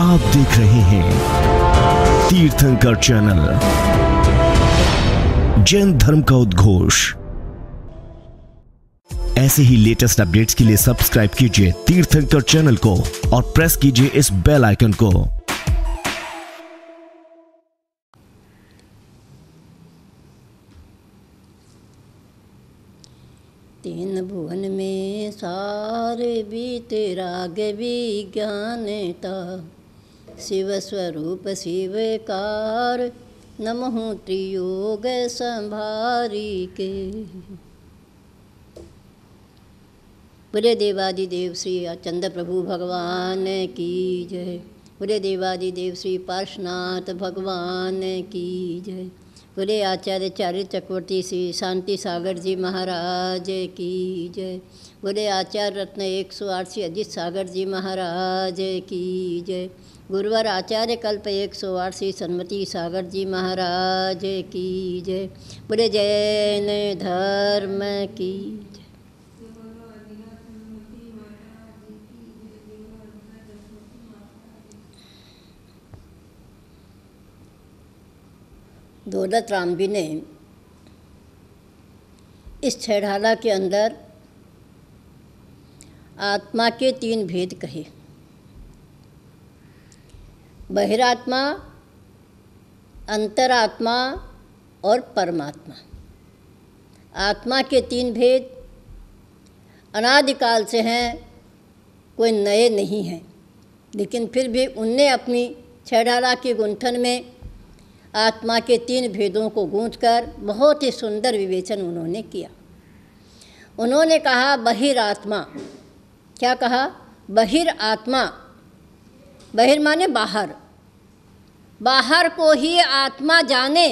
आप देख रहे हैं तीर्थंकर चैनल जैन धर्म का उद्घोष ऐसे ही लेटेस्ट अपडेट्स के लिए सब्सक्राइब कीजिए तीर्थंकर चैनल को और प्रेस कीजिए इस बेल आइकन को तीन भुवन में सार भी तेरा ज्ञान था शिवस्वरूप शिवकार नमः त्रियोग संभारी के देवादि देव श्री चंद्र प्रभु भगवान की जय देवादि देव श्री पार्शनाथ भगवान की जय बुरे आचार्य चार्य चक्रवर्ती श्री शांति सागर जी महाराज की जय बुरे आचार्य रत्न एक सौ आठ श्री अजित सागर जी महाराज की जय गुरुवार आचार्य कल्प एक सौ आठ श्री सन्मति सागर जी महाराज की जय बोले जैन धर्म की दौलत राम जी ने इस छेड़ाला के अंदर आत्मा के तीन भेद कहे बहिरात्मा अंतरात्मा और परमात्मा आत्मा के तीन भेद अनादिकाल से हैं कोई नए नहीं हैं लेकिन फिर भी उनने अपनी छेड़ाला के गुंठन में आत्मा के तीन भेदों को गूंथ कर बहुत ही सुंदर विवेचन उन्होंने किया उन्होंने कहा बहिरात्मा क्या कहा बहिर आत्मा बहिर माने बाहर बाहर को ही आत्मा जाने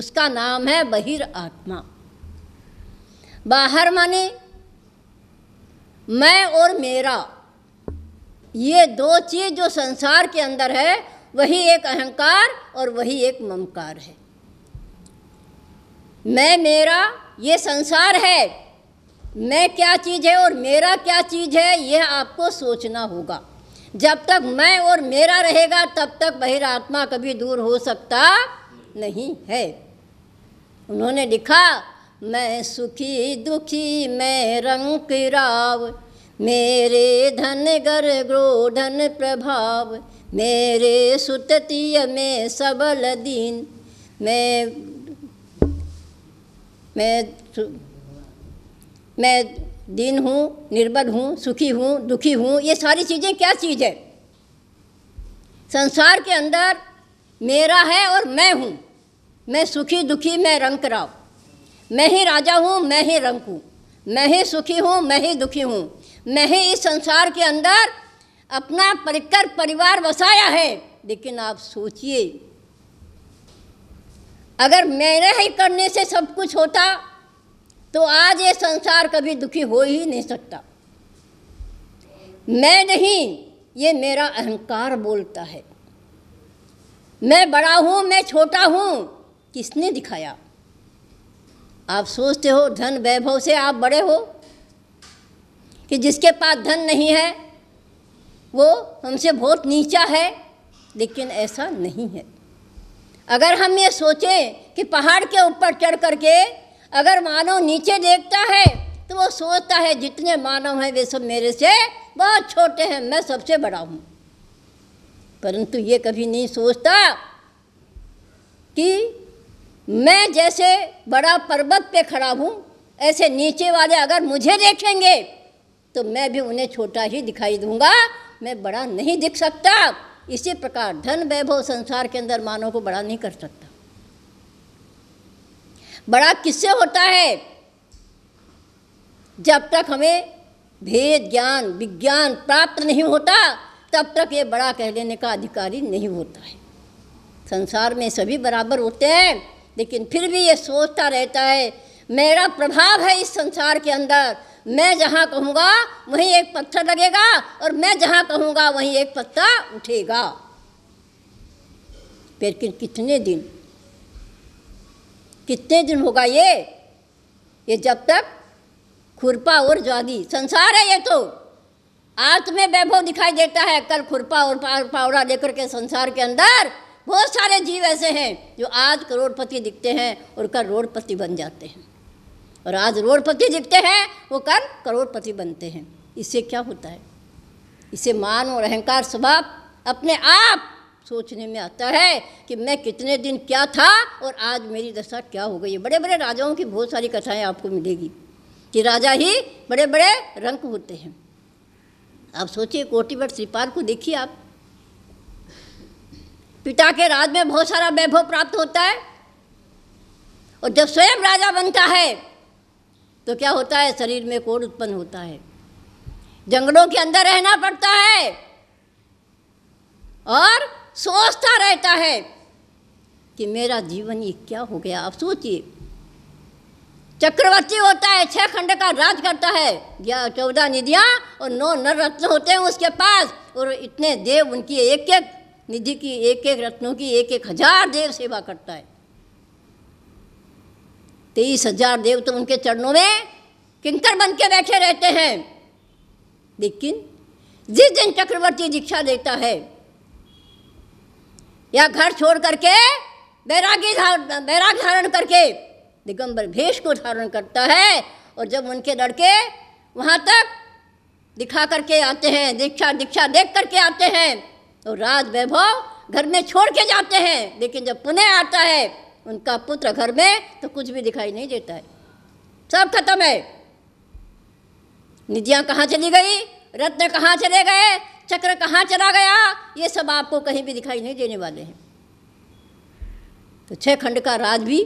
उसका नाम है बहिर आत्मा बाहर माने मैं और मेरा ये दो चीज़ जो संसार के अंदर है वही एक अहंकार और वही एक ममकार है मैं मेरा ये संसार है मैं क्या चीज़ है और मेरा क्या चीज़ है यह आपको सोचना होगा जब तक मैं और मेरा रहेगा तब तक बहिरात्मा कभी दूर हो सकता नहीं है उन्होंने लिखा मैं सुखी दुखी मैं रंग राव मेरे धन गर ग्रोधन प्रभाव मेरे सुततीय में सबल दीन मैं मैं मैं दीन हूँ निर्बल हूँ सुखी हूँ दुखी हूँ ये सारी चीज़ें क्या चीज़ है संसार के अंदर मेरा है और मैं हूँ मैं सुखी दुखी मैं रंक राव मैं ही राजा हूँ मैं ही रंक हूँ मैं ही सुखी हूँ मैं ही दुखी हूँ मैं ही इस संसार के अंदर अपना परिकर परिवार बसाया है लेकिन आप सोचिए अगर मेरे ही करने से सब कुछ होता तो आज ये संसार कभी दुखी हो ही नहीं सकता मैं नहीं ये मेरा अहंकार बोलता है मैं बड़ा हूँ मैं छोटा हूँ किसने दिखाया आप सोचते हो धन वैभव से आप बड़े हो कि जिसके पास धन नहीं है वो हमसे बहुत नीचा है लेकिन ऐसा नहीं है अगर हम ये सोचें कि पहाड़ के ऊपर चढ़ करके अगर मानव नीचे देखता है तो वो सोचता है जितने मानव हैं वे सब मेरे से बहुत छोटे हैं मैं सबसे बड़ा हूँ परंतु ये कभी नहीं सोचता कि मैं जैसे बड़ा पर्वत पे खड़ा हूँ ऐसे नीचे वाले अगर मुझे देखेंगे तो मैं भी उन्हें छोटा ही दिखाई दूंगा मैं बड़ा नहीं दिख सकता इसी प्रकार धन वैभव संसार के अंदर मानव को बड़ा नहीं कर सकता बड़ा किससे होता है जब तक हमें भेद ज्ञान विज्ञान प्राप्त नहीं होता तब तक ये बड़ा कह लेने का अधिकारी नहीं होता है संसार में सभी बराबर होते हैं लेकिन फिर भी ये सोचता रहता है मेरा प्रभाव है इस संसार के अंदर मैं जहाँ कहूँगा वहीं एक पत्थर लगेगा और मैं जहाँ कहूँगा वहीं एक पत्ता उठेगा लेकिन कितने दिन कितने दिन होगा ये ये जब तक खुरपा और जागी संसार है ये तो आज वैभव दिखाई देता है कल खुरपा और पावड़ा लेकर के संसार के अंदर बहुत सारे जीव ऐसे हैं जो आज करोड़पति दिखते हैं और कल रोड़पति बन जाते हैं और आज रोड़पति दिखते हैं वो कल करोड़पति बनते हैं इससे क्या होता है इसे मान और अहंकार स्वभाव अपने आप सोचने में आता है कि मैं कितने दिन क्या था और आज मेरी दशा क्या हो गई है बड़े बड़े राजाओं की बहुत सारी कथाएं आपको मिलेगी कि राजा ही बड़े बड़े रंक होते हैं आप सोचिए कोटिभट श्रीपाल को देखिए आप पिता के राज में बहुत सारा वैभव प्राप्त होता है और जब स्वयं राजा बनता है तो क्या होता है शरीर में कोड़ उत्पन्न होता है जंगलों के अंदर रहना पड़ता है और सोचता रहता है कि मेरा जीवन ये क्या हो गया आप सोचिए चक्रवर्ती होता है छह खंड का राज करता है या चौदह निधियाँ और नौ नर रत्न होते हैं उसके पास और इतने देव उनकी एक एक निधि की एक एक रत्नों की एक एक हजार देव सेवा करता है तेईस हजार देव तो उनके चरणों में किंकर बन के बैठे रहते हैं लेकिन जिस दिन चक्रवर्ती दीक्षा देता है या घर छोड़ करके बैरागी बैराग धारण करके दिगंबर भेष को धारण करता है और जब उनके लड़के वहाँ तक दिखा करके आते हैं दीक्षा दीक्षा देख करके आते हैं और राज वैभव घर में छोड़ के जाते हैं लेकिन जब पुनः आता है उनका पुत्र घर में तो कुछ भी दिखाई नहीं देता है सब खत्म है निधियाँ कहाँ चली गई रत्न कहाँ चले गए चक्र कहाँ चला गया ये सब आपको कहीं भी दिखाई नहीं देने वाले हैं तो छह खंड का राज भी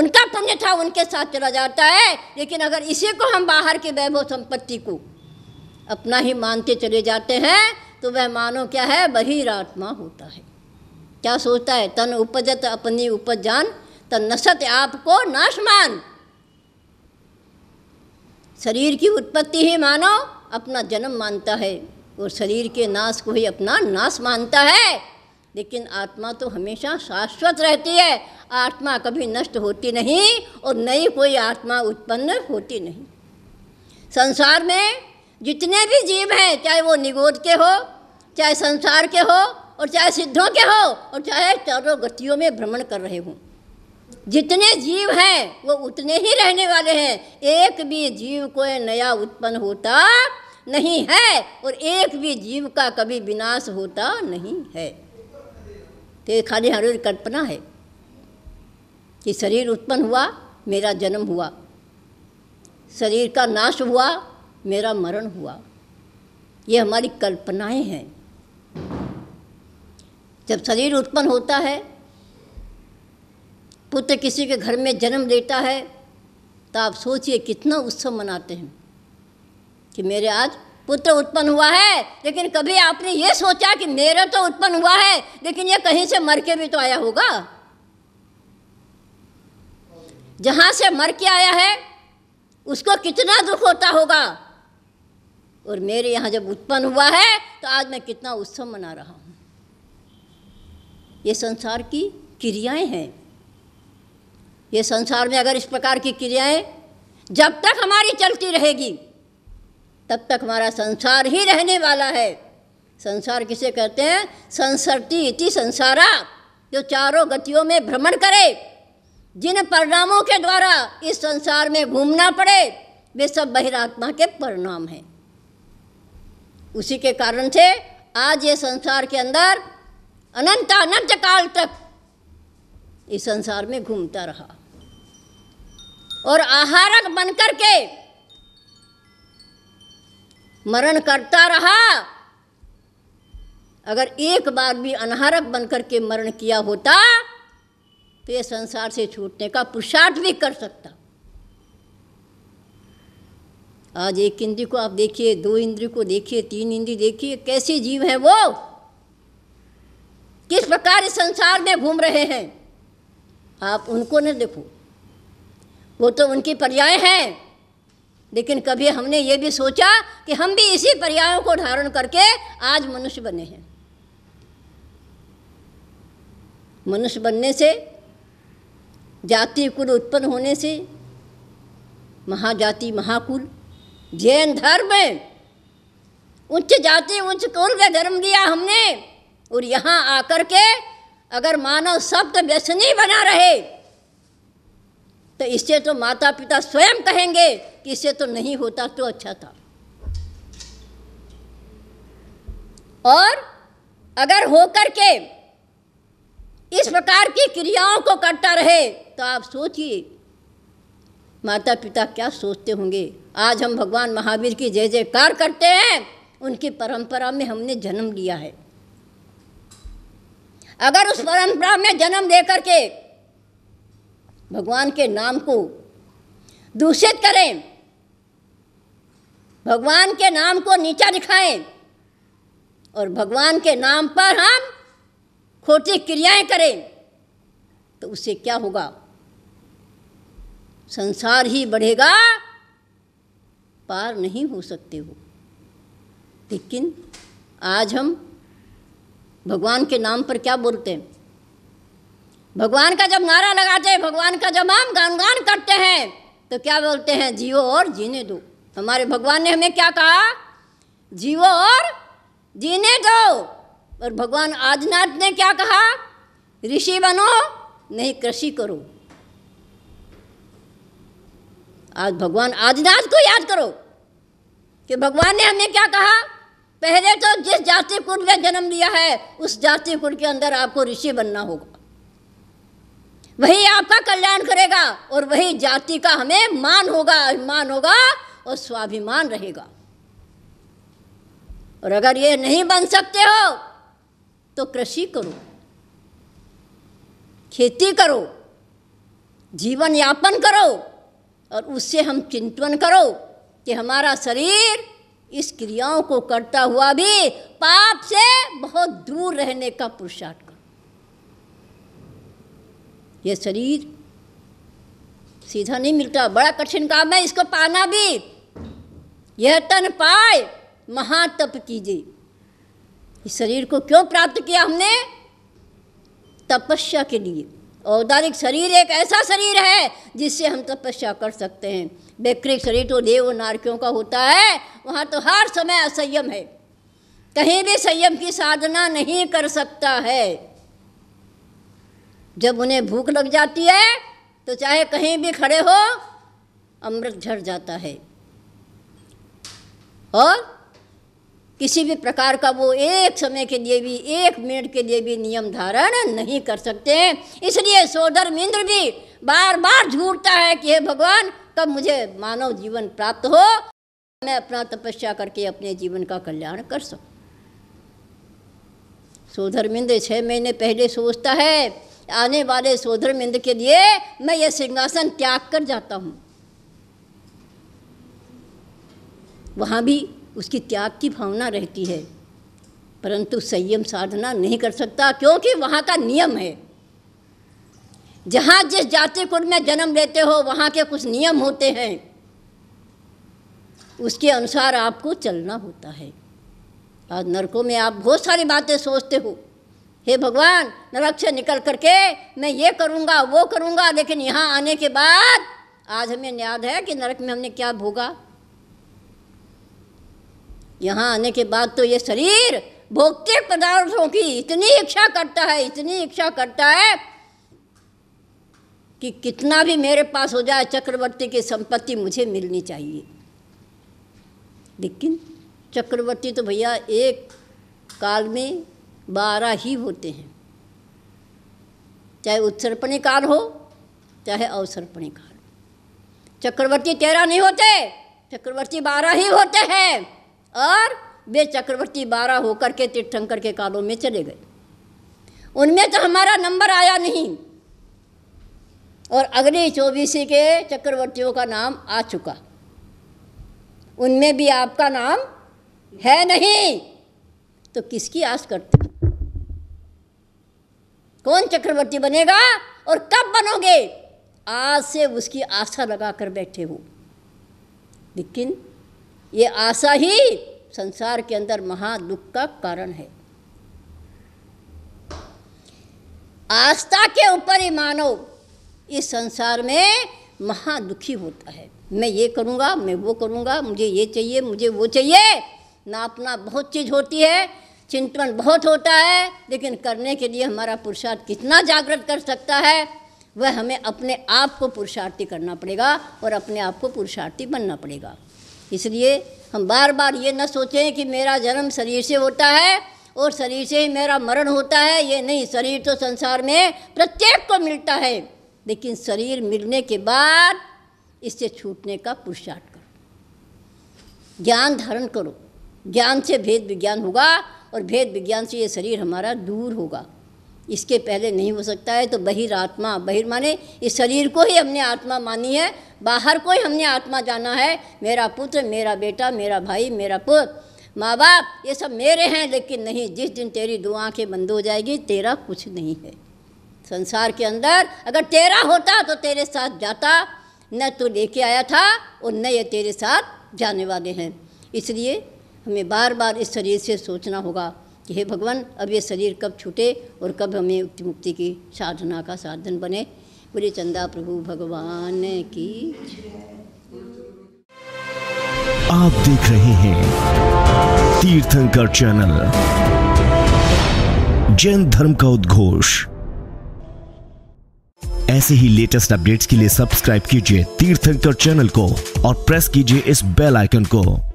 उनका पुण्य था उनके साथ चला जाता है लेकिन अगर इसी को हम बाहर के वैभव संपत्ति को अपना ही मानते चले जाते हैं तो वह मानो क्या है बहिरात्मा होता है क्या सोचता है तन उपजत अपनी उपज जान तन नसत आपको मान शरीर की उत्पत्ति ही मानो अपना जन्म मानता है और शरीर के नाश को ही अपना नाश मानता है लेकिन आत्मा तो हमेशा शाश्वत रहती है आत्मा कभी नष्ट होती नहीं और नई कोई आत्मा उत्पन्न होती नहीं संसार में जितने भी जीव हैं चाहे वो निगोद के हो चाहे संसार के हो और चाहे सिद्धों के हो और चाहे चारों गतियों में भ्रमण कर रहे हों जितने जीव हैं वो उतने ही रहने वाले हैं एक भी जीव को नया उत्पन्न होता नहीं है और एक भी जीव का कभी विनाश होता नहीं है तो ये खाली हमारी कल्पना है कि शरीर उत्पन्न हुआ मेरा जन्म हुआ शरीर का नाश हुआ मेरा मरण हुआ ये हमारी कल्पनाएं हैं जब शरीर उत्पन्न होता है पुत्र किसी के घर में जन्म लेता है तो आप सोचिए कितना उत्सव मनाते हैं कि मेरे आज पुत्र उत्पन्न हुआ है लेकिन कभी आपने ये सोचा कि मेरा तो उत्पन्न हुआ है लेकिन ये कहीं से मर के भी तो आया होगा जहां से मर के आया है उसको कितना दुख होता होगा और मेरे यहाँ जब उत्पन्न हुआ है तो आज मैं कितना उत्सव मना रहा हूँ ये संसार की क्रियाएं हैं ये संसार में अगर इस प्रकार की क्रियाएं जब तक हमारी चलती रहेगी तब तक हमारा संसार ही रहने वाला है संसार किसे कहते हैं संसर्ति इति संसारा जो चारों गतियों में भ्रमण करे जिन परिणामों के द्वारा इस संसार में घूमना पड़े वे सब बहिरात्मा के परिणाम हैं उसी के कारण से आज ये संसार के अंदर अनंत अनंत काल तक इस संसार में घूमता रहा और आहारक बनकर के मरण करता रहा अगर एक बार भी अनहारक बनकर के मरण किया होता तो ये संसार से छूटने का पुरुषार्थ भी कर सकता आज एक इंद्री को आप देखिए दो इंद्री को देखिए तीन इंद्री देखिए कैसे जीव है वो किस प्रकार इस संसार में घूम रहे हैं आप उनको न देखो वो तो उनकी पर्याय हैं लेकिन कभी हमने ये भी सोचा कि हम भी इसी पर्याय को धारण करके आज मनुष्य बने हैं मनुष्य बनने से जाति कुल उत्पन्न होने से महाजाति महाकुल जैन धर्म उच्च जाति उच्च कुल का धर्म लिया हमने और यहाँ आकर के अगर मानव शब्द व्यसनी बना रहे तो इससे तो माता पिता स्वयं कहेंगे इसे तो नहीं होता तो अच्छा था और अगर होकर के इस प्रकार की क्रियाओं को करता रहे तो आप सोचिए माता पिता क्या सोचते होंगे आज हम भगवान महावीर की जय जयकार करते हैं उनकी परंपरा में हमने जन्म लिया है अगर उस परंपरा में जन्म लेकर के भगवान के नाम को दूषित करें भगवान के नाम को नीचा दिखाएं और भगवान के नाम पर हम खोटी क्रियाएं करें तो उससे क्या होगा संसार ही बढ़ेगा पार नहीं हो सकते हो लेकिन आज हम भगवान के नाम पर क्या बोलते हैं भगवान का जब नारा लगाते हैं भगवान का जब हम गान गान करते हैं तो क्या बोलते हैं जियो और जीने दो हमारे भगवान ने हमें क्या कहा जीवो और जीने दो और भगवान आदिनाथ ने क्या कहा ऋषि बनो नहीं कृषि करो आज भगवान आदिनाथ को याद करो कि भगवान ने हमें क्या कहा पहले तो जिस जाति कुल में जन्म लिया है उस जाति कुल के अंदर आपको ऋषि बनना होगा वही आपका कल्याण करेगा और वही जाति का हमें मान होगा मान होगा और स्वाभिमान रहेगा और अगर ये नहीं बन सकते हो तो कृषि करो खेती करो जीवन यापन करो और उससे हम चिंतन करो कि हमारा शरीर इस क्रियाओं को करता हुआ भी पाप से बहुत दूर रहने का पुरुषार्थ करो ये शरीर सीधा नहीं मिलता बड़ा कठिन काम है इसको पाना भी यह तन पाए महातप कीजिए इस शरीर को क्यों प्राप्त किया हमने तपस्या के लिए औदारिक शरीर एक ऐसा शरीर है जिससे हम तपस्या कर सकते हैं वैकृत शरीर तो देव नारकियों का होता है वहाँ तो हर समय असंयम है कहीं भी संयम की साधना नहीं कर सकता है जब उन्हें भूख लग जाती है तो चाहे कहीं भी खड़े हो अमृत झड़ जाता है और किसी भी प्रकार का वो एक समय के लिए भी एक मिनट के लिए भी नियम धारण नहीं कर सकते इसलिए सोधर्म इंद्र भी बार बार झूठता है कि हे भगवान कब मुझे मानव जीवन प्राप्त हो मैं अपना तपस्या करके अपने जीवन का कल्याण कर सकूँ सोधर्मिंद्र छः महीने पहले सोचता है आने वाले सोधर्मिंद्र के लिए मैं यह सिंहासन त्याग कर जाता हूँ वहाँ भी उसकी त्याग की भावना रहती है परंतु संयम साधना नहीं कर सकता क्योंकि वहाँ का नियम है जहाँ जिस जाति कुल में जन्म लेते हो वहाँ के कुछ नियम होते हैं उसके अनुसार आपको चलना होता है आज नरकों में आप बहुत सारी बातें सोचते हो हे भगवान नरक से निकल करके मैं ये करूँगा वो करूँगा लेकिन यहाँ आने के बाद आज हमें याद है कि नरक में हमने क्या भोगा यहाँ आने के बाद तो ये शरीर भोक्ते पदार्थों की इतनी इच्छा करता है इतनी इच्छा करता है कि कितना भी मेरे पास हो जाए चक्रवर्ती की संपत्ति मुझे मिलनी चाहिए लेकिन चक्रवर्ती तो भैया एक काल में बारह ही होते हैं चाहे उत्सर्पणी काल हो चाहे अवसर्पणी काल चक्रवर्ती तेरह नहीं होते चक्रवर्ती बारह ही होते हैं और वे चक्रवर्ती बारह होकर के तीर्थंकर के कालों में चले गए उनमें तो हमारा नंबर आया नहीं और अगले चौबीसी के चक्रवर्तियों का नाम आ चुका उनमें भी आपका नाम है नहीं तो किसकी आस करते कौन चक्रवर्ती बनेगा और कब बनोगे आज से उसकी आशा लगा कर बैठे हो लेकिन ये आशा ही संसार के अंदर महादुख का कारण है आस्था के ऊपर ही मानव इस संसार में महादुखी होता है मैं ये करूँगा मैं वो करूँगा मुझे ये चाहिए मुझे वो चाहिए नापना बहुत चीज़ होती है चिंतन बहुत होता है लेकिन करने के लिए हमारा पुरुषार्थ कितना जागृत कर सकता है वह हमें अपने आप को पुरुषार्थी करना पड़ेगा और अपने आप को पुरुषार्थी बनना पड़ेगा इसलिए हम बार बार ये न सोचें कि मेरा जन्म शरीर से होता है और शरीर से ही मेरा मरण होता है ये नहीं शरीर तो संसार में प्रत्येक को मिलता है लेकिन शरीर मिलने के बाद इससे छूटने का पुरुषार्थ करो ज्ञान धारण करो ज्ञान से भेद विज्ञान होगा और भेद विज्ञान से ये शरीर हमारा दूर होगा इसके पहले नहीं हो सकता है तो बहिरात्मा बहिर माने इस शरीर को ही हमने आत्मा मानी है बाहर को ही हमने आत्मा जाना है मेरा पुत्र मेरा बेटा मेरा भाई मेरा पुत्र माँ बाप ये सब मेरे हैं लेकिन नहीं जिस दिन तेरी दो आँखें बंद हो जाएगी तेरा कुछ नहीं है संसार के अंदर अगर तेरा होता तो तेरे साथ जाता न तो लेके आया था और न ये तेरे साथ जाने वाले हैं इसलिए हमें बार बार इस शरीर से सोचना होगा कि हे भगवान अब ये शरीर कब छूटे और कब हमें उक्ति मुक्ति की साधना का साधन बने पूरे चंदा प्रभु भगवान की आप देख रहे हैं तीर्थंकर चैनल जैन धर्म का उद्घोष ऐसे ही लेटेस्ट अपडेट्स के लिए सब्सक्राइब कीजिए तीर्थंकर चैनल को और प्रेस कीजिए इस बेल आइकन को